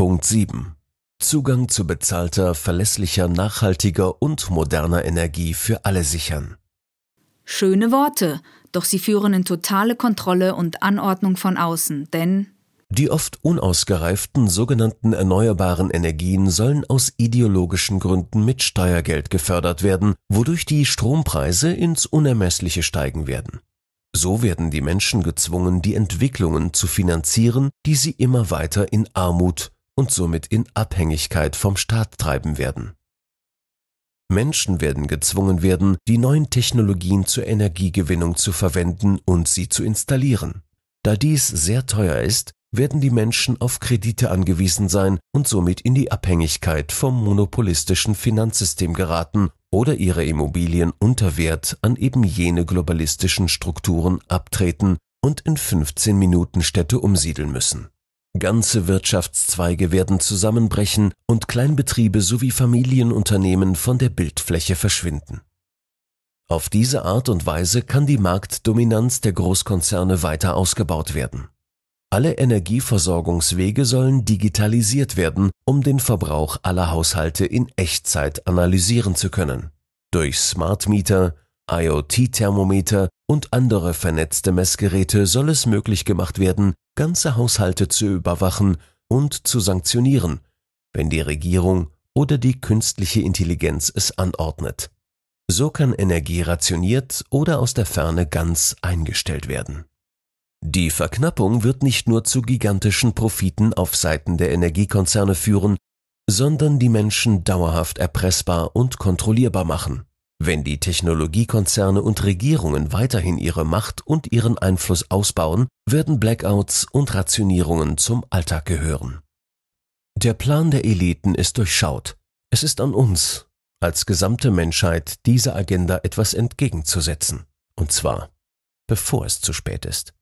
Punkt 7. Zugang zu bezahlter, verlässlicher, nachhaltiger und moderner Energie für alle sichern. Schöne Worte, doch sie führen in totale Kontrolle und Anordnung von außen, denn die oft unausgereiften sogenannten erneuerbaren Energien sollen aus ideologischen Gründen mit Steuergeld gefördert werden, wodurch die Strompreise ins Unermessliche steigen werden. So werden die Menschen gezwungen, die Entwicklungen zu finanzieren, die sie immer weiter in Armut, und somit in Abhängigkeit vom Staat treiben werden. Menschen werden gezwungen werden, die neuen Technologien zur Energiegewinnung zu verwenden und sie zu installieren. Da dies sehr teuer ist, werden die Menschen auf Kredite angewiesen sein und somit in die Abhängigkeit vom monopolistischen Finanzsystem geraten oder ihre Immobilien unter Wert an eben jene globalistischen Strukturen abtreten und in 15 Minuten Städte umsiedeln müssen. Ganze Wirtschaftszweige werden zusammenbrechen und Kleinbetriebe sowie Familienunternehmen von der Bildfläche verschwinden. Auf diese Art und Weise kann die Marktdominanz der Großkonzerne weiter ausgebaut werden. Alle Energieversorgungswege sollen digitalisiert werden, um den Verbrauch aller Haushalte in Echtzeit analysieren zu können. Durch Smart Meter, IoT-Thermometer und andere vernetzte Messgeräte soll es möglich gemacht werden, ganze Haushalte zu überwachen und zu sanktionieren, wenn die Regierung oder die künstliche Intelligenz es anordnet. So kann Energie rationiert oder aus der Ferne ganz eingestellt werden. Die Verknappung wird nicht nur zu gigantischen Profiten auf Seiten der Energiekonzerne führen, sondern die Menschen dauerhaft erpressbar und kontrollierbar machen. Wenn die Technologiekonzerne und Regierungen weiterhin ihre Macht und ihren Einfluss ausbauen, werden Blackouts und Rationierungen zum Alltag gehören. Der Plan der Eliten ist durchschaut. Es ist an uns, als gesamte Menschheit, dieser Agenda etwas entgegenzusetzen. Und zwar, bevor es zu spät ist.